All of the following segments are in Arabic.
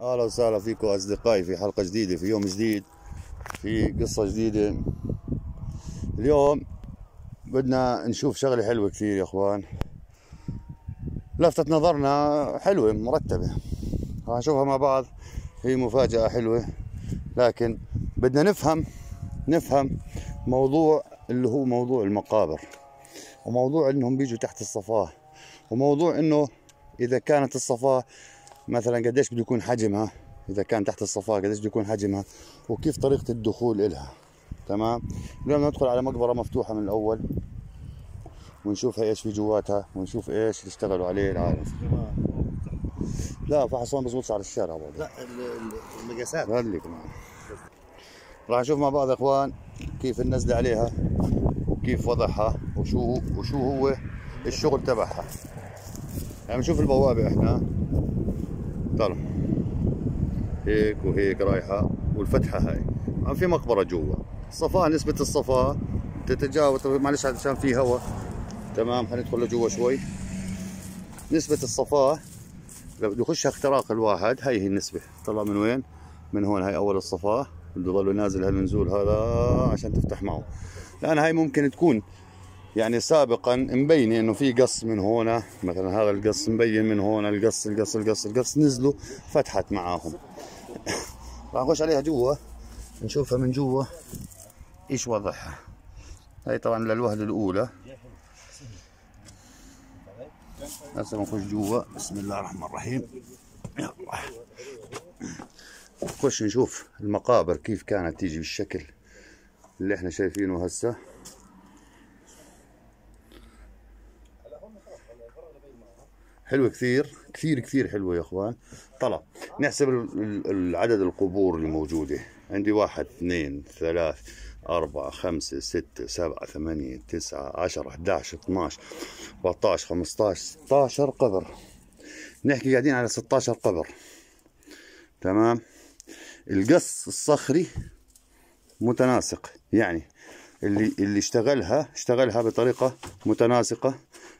اهلا وسهلا فيكم اصدقائي في حلقه جديده في يوم جديد في قصه جديده اليوم بدنا نشوف شغله حلوه كثير يا اخوان لفتت نظرنا حلوه مرتبه هنشوفها مع بعض هي مفاجاه حلوه لكن بدنا نفهم نفهم موضوع اللي هو موضوع المقابر وموضوع انهم بيجوا تحت الصفاه وموضوع انه اذا كانت الصفاه مثلا قديش بده يكون حجمها اذا كان تحت الصفاء قديش بده يكون حجمها وكيف طريقه الدخول إلها تمام اليوم ندخل على مقبره مفتوحه من الاول ونشوفها ايش في جواتها ونشوف ايش اشتغلوا عليه العالم لا فحصان هون بزبطش على الشارع برضه لا المقاسات خليك معنا راح نشوف مع بعض يا اخوان كيف النزله عليها وكيف وضعها وشو وشو هو الشغل تبعها يعني نشوف البوابه احنا طالع هيك وهيك رايحه والفتحه هاي في مقبره جوا الصفاء نسبه الصفاء تتجاوز طيب معلش عشان في هواء تمام حندخل لجوا شوي نسبه الصفاء لو بده يخشها اختراق الواحد هاي هي النسبه طلع من وين من هون هاي اول الصفاء بده يضل نازل هالنزول هذا عشان تفتح معه لان هاي ممكن تكون يعني سابقا مبين انه في قص من هون مثلا هذا القص مبين من هون القص القص القص القص نزلوا فتحت معاهم راح نخش عليها جوا نشوفها من جوا ايش وضعها هاي طبعا للوهله الاولى هسه بنخش جوا بسم الله الرحمن الرحيم نخش نشوف المقابر كيف كانت تيجي بالشكل اللي احنا شايفينه هسه حلوه كثير كثير كثير حلوه يا اخوان طلع نحسب العدد القبور الموجوده عندي واحد اثنين ثلاث أربعة خمسة ستة سبعة ثمانية تسعة عشرة 11 خمسة عشر ستة عشر قبر نحكي قاعدين على عشر قبر تمام القص الصخري متناسق يعني اللي اللي اشتغلها اشتغلها بطريقة متناسقة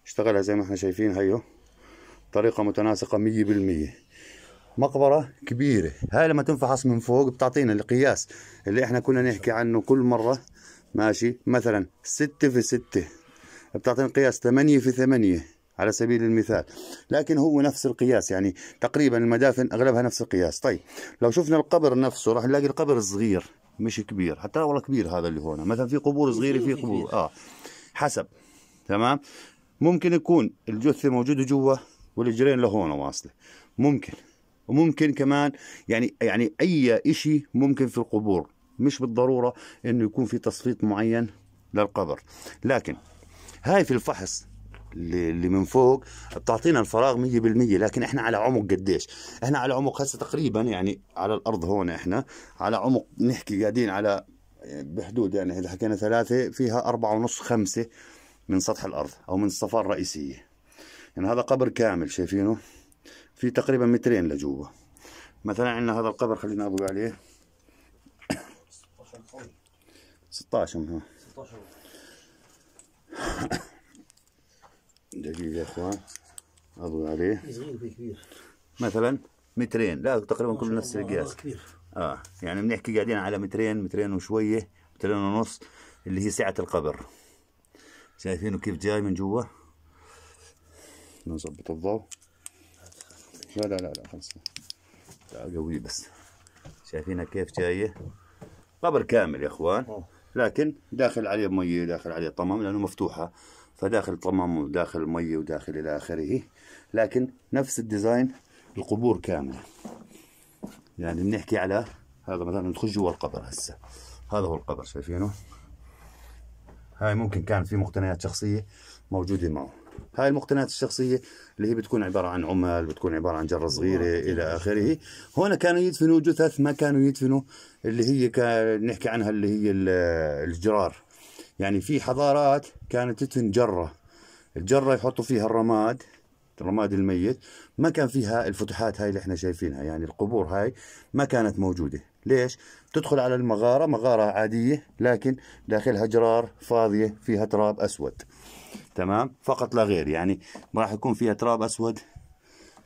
اشتغلها زي ما احنا شايفين هيو طريقة متناسقة 100% مقبرة كبيرة هاي لما تنفحص من فوق بتعطينا القياس اللي احنا كنا نحكي عنه كل مرة ماشي مثلا 6 في 6 بتعطينا قياس 8 في 8 على سبيل المثال لكن هو نفس القياس يعني تقريبا المدافن اغلبها نفس القياس طيب لو شفنا القبر نفسه راح نلاقي القبر صغير مش كبير حتى والله كبير هذا اللي هون مثلا في قبور صغيره في قبور اه حسب تمام ممكن يكون الجثه موجوده جوا والرجلين لهون واصله ممكن وممكن كمان يعني يعني اي شيء ممكن في القبور مش بالضروره انه يكون في تصفيط معين للقبر لكن هاي في الفحص اللي من فوق بتعطينا الفراغ 100% لكن احنا على عمق قديش احنا على عمق هسه تقريبا يعني على الارض هون احنا على عمق نحكي قاعدين على بحدود يعني اذا حكينا ثلاثه فيها أربعة ونص خمسة من سطح الارض او من الصفار الرئيسيه يعني هذا قبر كامل شايفينه في تقريبا مترين لجوا مثلا عندنا هذا القبر خلينا اضوي عليه 16 ها 16 دقيقة يا اخوان اضوي عليه مثلا مترين لا تقريبا كل نفس القياس اه يعني بنحكي قاعدين على مترين مترين وشوية مترين ونص اللي هي سعة القبر شايفينه كيف جاي من جوا بدنا نظبط الضوء لا لا لا لا خلص تعال قوي بس شايفينها كيف جايه قبر كامل يا اخوان آه. لكن داخل عليه ميه داخل عليه طمام لانه مفتوحه فداخل طمام وداخل ميه وداخل الى اخره لكن نفس الديزاين القبور كامله يعني بنحكي على هذا مثلا ندخل جوا القبر هسه هذا هو القبر شايفينه هاي ممكن كان في مقتنيات شخصيه موجوده معه هاي المقتنيات الشخصية اللي هي بتكون عبارة عن عمل بتكون عبارة عن جرة صغيرة إلى آخره هون كانوا يدفنوا جثث ما كانوا يدفنوا اللي هي نحكي عنها اللي هي الجرار يعني في حضارات كانت تدفن جرة الجرة يحطوا فيها الرماد الرماد الميت ما كان فيها الفتحات هاي اللي احنا شايفينها يعني القبور هاي ما كانت موجودة ليش؟ تدخل على المغارة مغارة عادية لكن داخلها جرار فاضية فيها تراب أسود تمام فقط لا غير يعني راح يكون فيها تراب اسود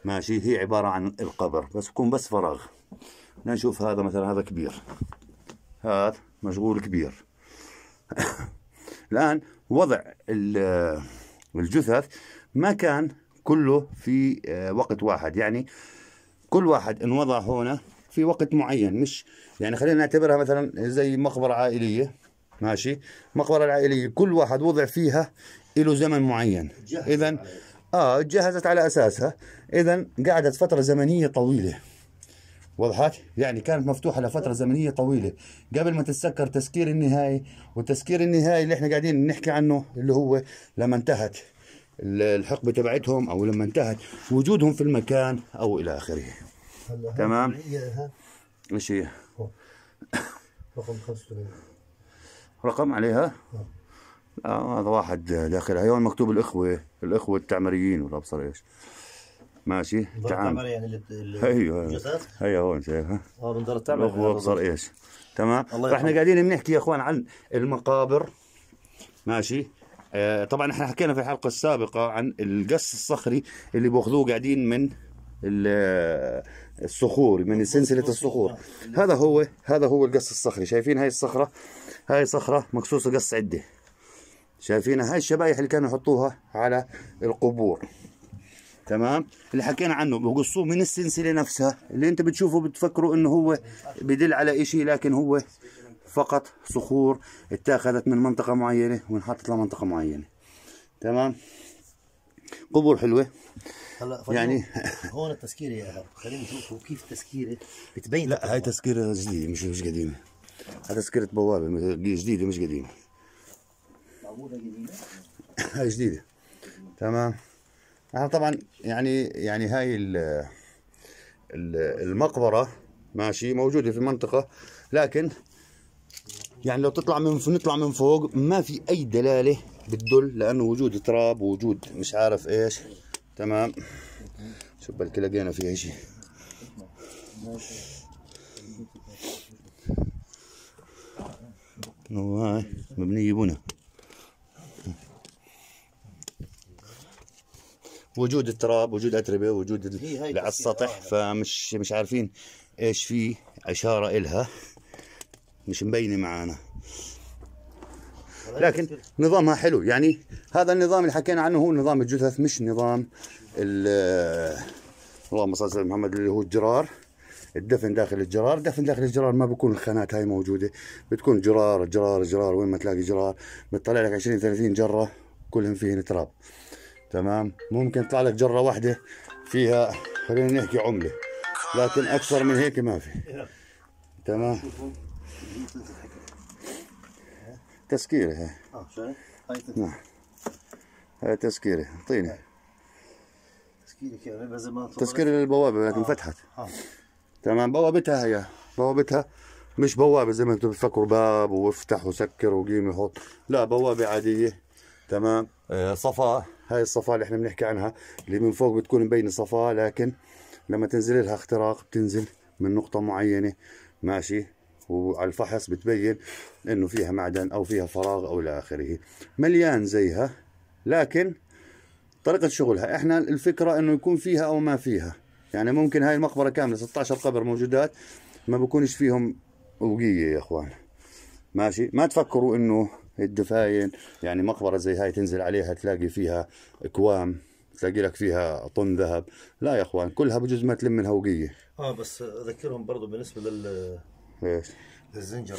ماشي هي عباره عن القبر بس يكون بس فراغ بدنا نشوف هذا مثلا هذا كبير هذا مشغول كبير الان وضع الجثث ما كان كله في آه، وقت واحد يعني كل واحد انوضع هنا في وقت معين مش يعني خلينا نعتبرها مثلا زي مقبره عائليه ماشي المقبره العائليه كل واحد وضع فيها له زمن معين اذا اه جهزت على اساسها اذا قعدت فتره زمنيه طويله وضحت؟ يعني كانت مفتوحة لفترة زمنية طويلة قبل ما تتسكر تسكير النهائي والتسكير النهائي اللي احنا قاعدين نحكي عنه اللي هو لما انتهت الحقبة تبعتهم أو لما انتهت وجودهم في المكان أو إلى آخره تمام؟ ايش هي؟ رقم 85 رقم عليها؟ آه. آه هذا واحد داخل هاي هون مكتوب الاخوه الاخوه التعمريين ولا ابصر ايش ماشي تعال يعني ايوه, أيوة. هي هون شايفها ها آه، منظر التعمري الاخوه ابصر ايش تمام فاحنا قاعدين بنحكي يا اخوان عن المقابر ماشي آه طبعا احنا حكينا في الحلقه السابقه عن القص الصخري اللي بياخذوه قاعدين من الصخور من سلسله الصخور آه. هذا هو هذا هو القص الصخري شايفين هاي الصخره هاي صخره مقصوصه قص عده شايفين هاي الشبايح اللي كانوا يحطوها على القبور تمام اللي حكينا عنه بقصوه من السلسله نفسها اللي انت بتشوفه بتفكروا انه هو بدل على شيء لكن هو فقط صخور اتاخذت من منطقه معينه وانحطت لمنطقه معينه تمام قبور حلوه هلا يعني هون التسكيره يا اهل خلينا نشوفوا كيف التسكيره بتبين لا هاي تسكيره جديده مش مش قديمه هاي تسكيره بوابه جديده مش قديمه هاي آه، جديده؟ تمام احنا نعم، طبعا يعني يعني هاي ال المقبره ماشي موجوده في المنطقه لكن يعني لو تطلع من نطلع من فوق ما في اي دلاله بتدل لانه وجود تراب ووجود مش عارف ايش تمام شو بالك لقينا فيها شيء هاي مبنيه بنا وجود التراب وجود اتربه وجود على السطح آه، نعم. فمش مش عارفين ايش في اشاره الها مش مبينه معانا لكن نظامها حلو يعني هذا النظام اللي حكينا عنه هو نظام الجثث مش نظام اللهم صل على محمد اللي هو الجرار الدفن داخل الجرار دفن داخل الجرار ما بكون الخانات هاي موجوده بتكون جرار جرار جرار وين ما تلاقي جرار بتطلع لك 20 30 جره كلهم فيهن تراب تمام ممكن يطلع لك جره واحده فيها خلينا نحكي عمله لكن اكثر من هيك ما في تمام تسكيره هاي اه نعم. شايف هاي هاي تسكيره اعطيني تسكيره للبوابه لكن آه. فتحت آه. تمام بوابتها هي بوابتها مش بوابه زي ما انتم بتفكروا باب وافتح وسكر وقيم وحط لا بوابه عاديه تمام آه، صفاء هاي الصفاء اللي احنا بنحكي عنها اللي من فوق بتكون مبينه صفاء لكن لما تنزل لها اختراق بتنزل من نقطه معينه ماشي وعلى الفحص بتبين انه فيها معدن او فيها فراغ او الى اخره مليان زيها لكن طريقه شغلها احنا الفكره انه يكون فيها او ما فيها يعني ممكن هاي المقبره كامله 16 قبر موجودات ما بكونش فيهم وقية يا اخوان ماشي ما تفكروا انه الدفاين يعني مقبره زي هاي تنزل عليها تلاقي فيها اكوام تلاقي لك فيها طن ذهب لا يا اخوان كلها بجوز ما تلم منها وقيه اه بس اذكرهم برضو بالنسبه لل ايش للزنجر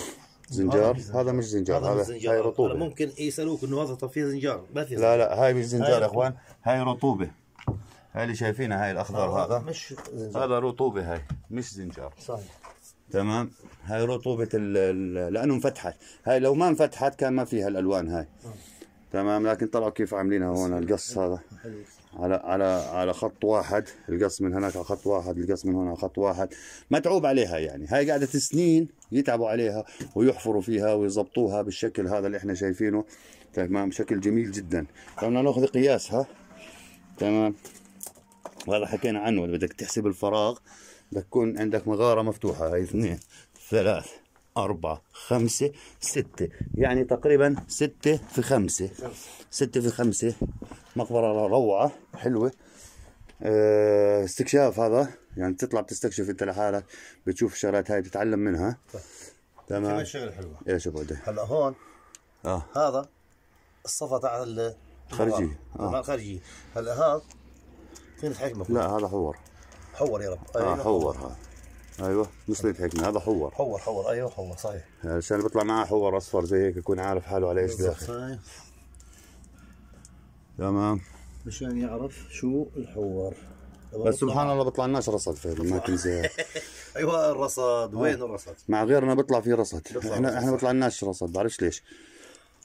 زنجار هذا مش زنجار هذا, هذا زنجار. هاي رطوبه ممكن يسالوك انه هذا فيه زنجار ما في لا لا هاي مش زنجار يا اخوان هاي رطوبه هاي اللي شايفينها هاي الاخضر آه، هذا مش زنجار. هذا رطوبه هاي مش زنجار صحيح تمام هاي رطوبة لأنه انفتحت هاي لو ما انفتحت كان ما فيها الألوان هاي تمام لكن طلعوا كيف عاملينها هون القص هذا على على على خط واحد القص من هناك على خط واحد القص من هون على خط واحد متعوب عليها يعني هاي قاعدة سنين يتعبوا عليها ويحفروا فيها ويظبطوها بالشكل هذا اللي احنا شايفينه تمام بشكل جميل جدا طيب، بدنا ناخذ قياسها تمام وهذا حكينا عنه بدك تحسب الفراغ بدك تكون عندك مغارة مفتوحة هاي اثنين ثلاث أربعة خمسة ستة يعني تقريبا ستة في خمسة ستة في خمسة مقبرة روعة حلوة آه، استكشاف هذا يعني تطلع بتستكشف انت لحالك بتشوف الشغلات هاي بتتعلم منها تمام كمان شغله حلوه ايش ابو هلا هون اه هذا الصفا تاع الخارجي اه الخارجي هلا هذا فين حجمه لا هذا حور حور يا رب آه، أيوة. اه حور ها ايوه مش هيك هذا حور حور حور ايوه حور صحيح عشان بيطلع معاه حور اصفر زي هيك يكون عارف حاله على ايش داخل تمام مشان يعرف شو الحور بس سبحان الله بيطلع لناش رصد فعلا ما تنسى ايوه الرصد وين آه. الرصد مع غيرنا بيطلع في رصد احنا احنا بيطلع لناش رصد بعرفش ليش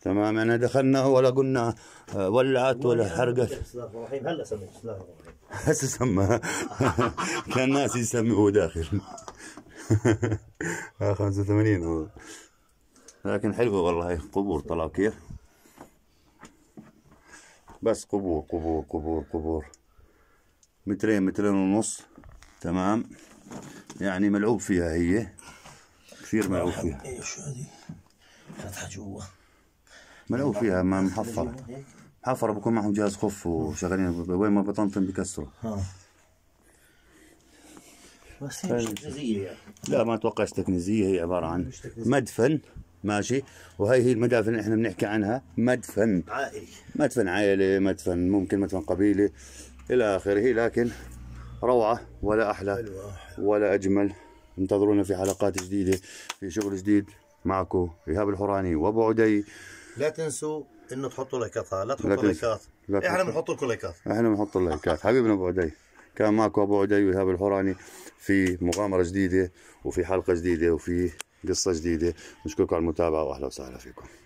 تمام يعني دخلنا ولا قلنا آه، ولعت ولا حرقت بسم الله الرحيم هلا سميت بسم الله الرحيم هسه سمى كان ناس يسمي وهو داخل 85 هو آه، لكن حلوه والله قبور طلعوا كيف بس قبور قبور قبور قبور مترين مترين ونص تمام يعني ملعوب فيها هي كثير ملعوب فيها ايش هذه فتحه جوا ملعوب فيها ما محفره محفره بكون معهم جهاز خف وشغالين وين ما بطنطن بكسروا بس هي مش لا ما اتوقعش تكنزيه هي عباره عن مدفن ماشي وهي هي المدافن اللي احنا بنحكي عنها مدفن عائلي مدفن عائلي مدفن ممكن مدفن قبيله الى اخره لكن روعه ولا احلى ولا اجمل انتظرونا في حلقات جديده في شغل جديد معكم ايهاب الحوراني وابو عدي لا تنسوا انه تحطوا لايكات لا تحطوا إيه، لايكات احنا بنحط لكم لايكات احنا بنحط لايكات حبيبنا ابو عدي كان معكم ابو عدي وايهاب الحوراني في مغامره جديده وفي حلقه جديده وفي قصه جديده نشكركم على المتابعه واهلا وسهلا فيكم